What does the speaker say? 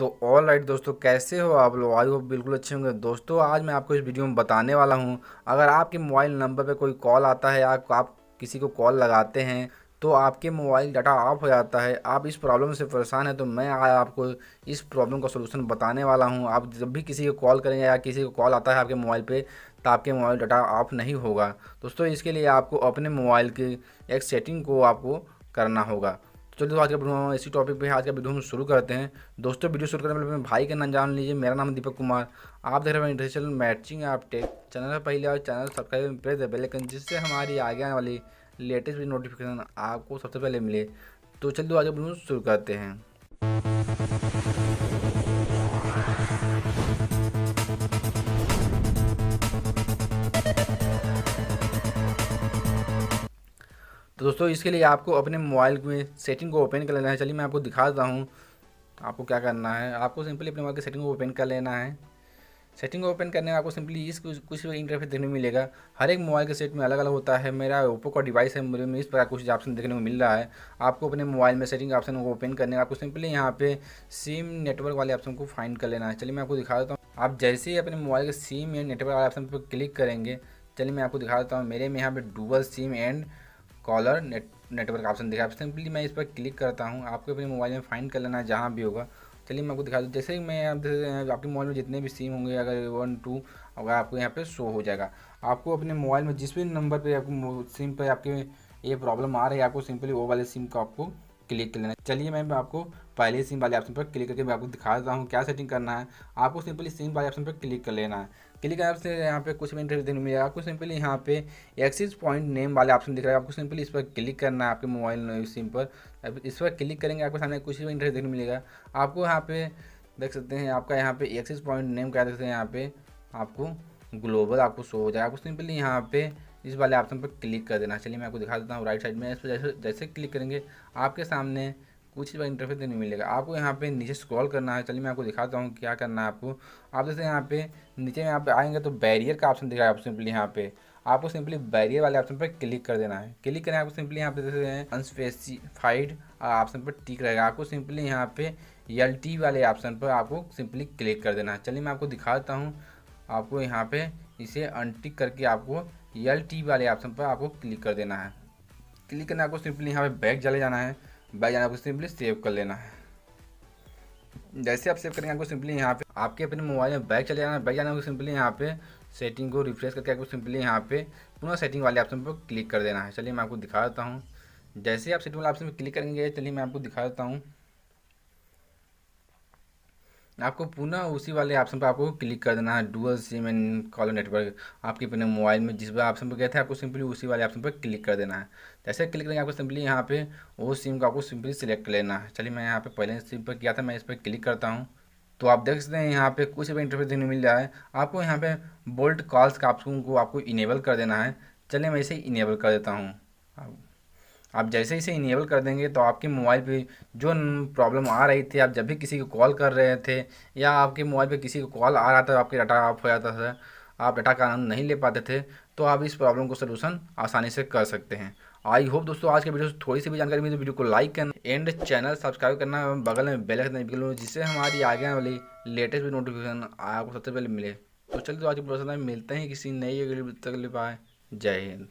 तो all right दोस्तों कैसे हो आप लोग आई होप बिल्कुल अच्छे होंगे दोस्तों आज मैं आपको इस वीडियो में बताने वाला हूं अगर आपके मोबाइल नंबर पे कोई कॉल आता है या आप किसी को कॉल लगाते हैं तो आपके मोबाइल डाटा ऑफ हो जाता है आप इस प्रॉब्लम से परेशान हैं तो मैं आज आपको इस प्रॉब्लम का सोलूशन बताने वाला हूँ आप जब भी किसी को कॉल करेंगे या किसी को कॉल आता है आपके मोबाइल पर तो आपके मोबाइल डाटा ऑफ नहीं होगा दोस्तों इसके लिए आपको अपने मोबाइल के एक सेटिंग को आपको करना होगा चलिए तो आज का वीडियो इसी टॉपिक पे आज का वीडियो हम शुरू करते हैं दोस्तों वीडियो शुरू करने पहले अपने भाई का नाम जान लीजिए मेरा नाम दीपक कुमार आप देख रहे हैं इंटरनेशनल मैचिंग आप टेक चैनल पर पहले और चैनल सब्सक्राइब प्रेस है बेलेकन जिससे हमारी आगे आने वाली लेटेस्ट नोटिफिकेशन आपको सबसे पहले मिले तो चलिए तो आज का वीडियो शुरू करते हैं तो दोस्तों इसके लिए आपको अपने मोबाइल में सेटिंग को ओपन कर लेना है चलिए मैं आपको दिखा देता हूँ आपको क्या करना है आपको सिंपली अपने मोबाइल की सेटिंग को ओपन कर लेना है सेटिंग ओपन करने में आपको सिंपली इस कुछ कुछ इंटरफेस देखने को मिलेगा हर एक मोबाइल के सेट में अलग अलग होता है मेरा ओप्पो का डिवाइस है मुझे में इस प्रकार कुछ ऑप्शन देखने को मिल रहा है आपको अपने मोबाइल में सेटिंग ऑप्शन को ओपन करने आपको सिंपली यहाँ पे सिम नेटवर्क वाले ऑप्शन को फाइंड कर लेना है चलिए मैं आपको दिखा देता हूँ आप जैसे ही अपने मोबाइल के सिम एंड नेटवर्क वाले ऑप्शन पर क्लिक करेंगे चलिए मैं आपको दिखा देता हूँ मेरे में यहाँ पर dual SIM and caller net network option दिखा सिंपली मैं इस पर क्लिक करता हूँ आपको अपने मोबाइल में फाइंड कर लेना है जहाँ भी होगा चलिए मैं आपको दिखा दूँ जैसे मैं आपके मोबाइल में जितने भी सिम होंगे अगर वन टू अगर आपको यहाँ पे शो हो जाएगा आपको अपने मोबाइल में जिस भी नंबर पर आपको सिम पर आपके ये प्रॉब्लम आ रही है आपको सिंपली वो वाले सिम को आपको क्लिक कर लेना चलिए मैं आपको पहले सिम वाले ऑप्शन पर क्लिक करके मैं आपको दिखा देता हूँ क्या सेटिंग करना है आपको सिंपली सिम वाले ऑप्शन पर क्लिक कर लेना है क्लिक से यहाँ पे कुछ भी इंटरव्यू देखने मिलेगा आपको सिंपली यहाँ पे एक्सिस पॉइंट नेम वाले ऑप्शन दिख रहा है आपको सिंपली इस पर क्लिक करना है आपके मोबाइल सिम पर इस पर क्लिक करेंगे आपके सामने कुछ भी इंटरेस्ट देखने मिलेगा आपको यहाँ पे देख सकते हैं आपका यहाँ पे एक्सिस पॉइंट नेम क्या देख सकते हैं यहाँ पे आपको ग्लोबल आपको शो हो जाएगा आपको सिंपली यहाँ पे इस वाले ऑप्शन पर क्लिक कर देना चलिए मैं आपको दिखा देता हूँ राइट साइड में इस पर जैसे जैसे क्लिक करेंगे आपके सामने कुछ चीज़ इंटरफेस नहीं मिलेगा आपको यहाँ पे नीचे स्क्रॉल करना है चलिए मैं आपको दिखाता हूँ क्या करना है आपको आप जैसे यहाँ पे नीचे यहाँ पे आएंगे तो बैरियर का ऑप्शन दिखाएगा आप सिंपली यहाँ पे आपको सिंपली बैरियर वाले ऑप्शन पर क्लिक कर देना है क्लिक करें आपको सिंपली यहाँ पे जैसे अनस्पेसिफाइड ऑप्शन पर टिक रहेगा आपको सिंपली यहाँ पे एल टी वाले ऑप्शन पर आपको सिंपली क्लिक कर देना है चलिए मैं आपको दिखाता हूँ आपको यहाँ पे इसे अनटिक करके आपको एल टी वाले ऑप्शन पर आपको क्लिक कर देना है क्लिक करना आपको सिंपली यहाँ पे बैग चले जाना है बाई आपको सिंपली सेव कर लेना है जैसे आप सेव करेंगे आपको सिंपली यहाँ पे आपके अपने मोबाइल में बैक चले जाना बैक जाना आपको सिंपली यहाँ पे सेटिंग को रिफ्रेश करके आपको सिंपली यहाँ पे पुनः सेटिंग वाले ऑप्शन पर क्लिक कर देना है चलिए मैं आपको दिखा देता हूँ जैसे आप सेटिंग वाले ऑप्शन पर क्लिक करेंगे चलिए मैं आपको दिखा देता हूँ आपको पुनः उसी वाले ऑप्शन पर आपको क्लिक कर देना है dual SIM and caller network आपके अपने मोबाइल में जिस ऑप्शन पर गए थे आपको सिंपली उसी वाले ऑप्शन पर क्लिक कर देना है जैसे क्लिक करेंगे आपको सिंपली यहाँ पे वो सिम को आपको सिंपली सिलेक्ट कर लेना है चलिए मैं यहाँ पे पहले सिम पर किया था मैं इस पर क्लिक करता हूँ तो आप देख सकते हैं यहाँ पे कुछ भी इंटरफेस देखने मिल रहा है आपको यहाँ पे बोल्ट कॉल्स का ऑप्शन को आपको इनेबल कर देना है चलिए मैं इसे इनेबल कर देता हूँ आप जैसे ही इसे इनेबल कर देंगे तो आपके मोबाइल पे जो प्रॉब्लम आ रही थी आप जब भी किसी को कॉल कर रहे थे या आपके मोबाइल पे किसी को कॉल आ रहा था आपके डाटा ऑफ हो जाता था आप डाटा का आनंद नहीं ले पाते थे तो आप इस प्रॉब्लम को सलूशन आसानी से कर सकते हैं आई होप दोस्तों आज के वीडियो से थोड़ी सी भी जानकारी मिली तो वीडियो को लाइक करना एंड चैनल सब्सक्राइब करना बगल में बेल बिल्कुल जिससे हमारी आगे वाली लेटेस्ट भी नोटिफिकेशन आपको सबसे पहले मिले तो चलिए तो आज के प्रोसेस में मिलते हैं किसी नई वीडियो तक ले जय हिंद